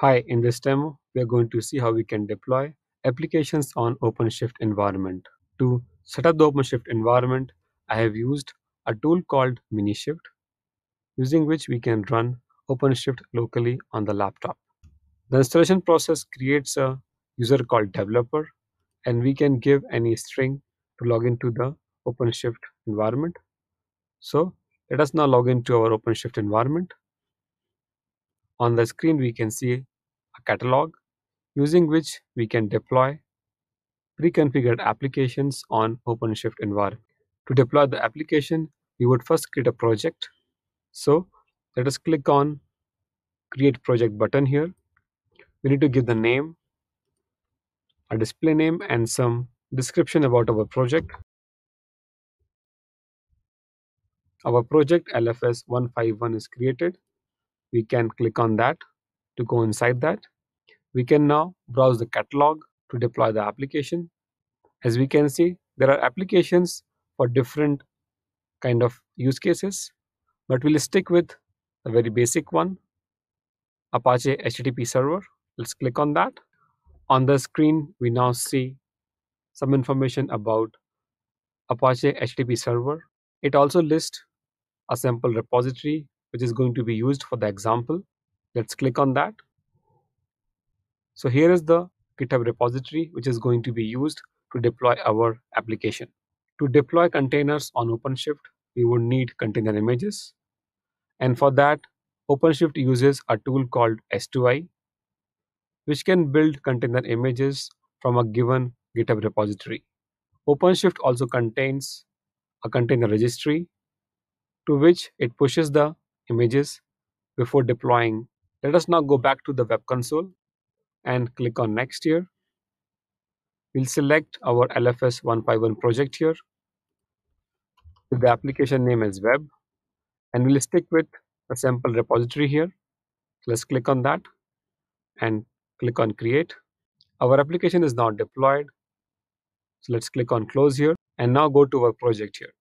Hi, in this demo, we are going to see how we can deploy applications on OpenShift environment. To set up the OpenShift environment, I have used a tool called MiniShift, using which we can run OpenShift locally on the laptop. The installation process creates a user called developer, and we can give any string to log into the OpenShift environment. So let us now log into our OpenShift environment. On the screen, we can see a catalog using which we can deploy pre-configured applications on OpenShift environment. To deploy the application, we would first create a project. So let us click on create project button here. We need to give the name, a display name and some description about our project. Our project LFS 151 is created we can click on that to go inside that. We can now browse the catalog to deploy the application. As we can see, there are applications for different kind of use cases, but we'll stick with a very basic one, Apache HTTP server. Let's click on that. On the screen, we now see some information about Apache HTTP server. It also lists a sample repository which is going to be used for the example. Let's click on that. So here is the GitHub repository which is going to be used to deploy our application. To deploy containers on OpenShift, we would need container images. And for that, OpenShift uses a tool called S2I, which can build container images from a given GitHub repository. OpenShift also contains a container registry to which it pushes the images before deploying. Let us now go back to the web console and click on next here. We'll select our LFS 151 project here with the application name as web and we'll stick with a sample repository here. Let's click on that and click on create. Our application is now deployed. So let's click on close here and now go to our project here.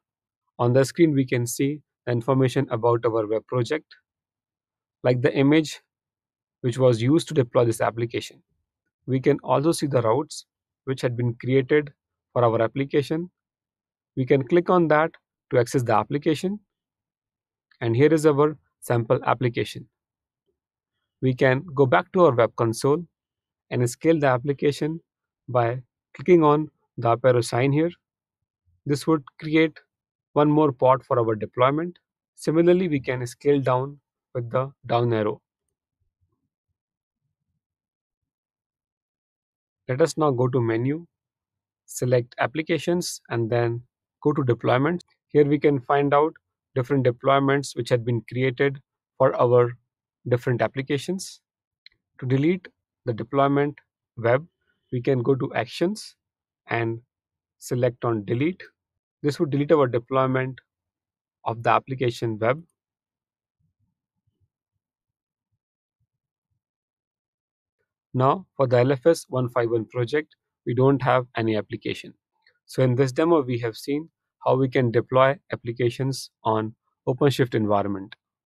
On the screen, we can see information about our web project, like the image which was used to deploy this application. We can also see the routes which had been created for our application. We can click on that to access the application. And here is our sample application. We can go back to our web console and scale the application by clicking on the arrow sign here. This would create one more pod for our deployment. Similarly, we can scale down with the down arrow. Let us now go to menu, select applications and then go to deployments. Here we can find out different deployments which had been created for our different applications. To delete the deployment web, we can go to actions and select on delete this would delete our deployment of the application web. Now for the LFS 151 project, we don't have any application. So in this demo, we have seen how we can deploy applications on OpenShift environment.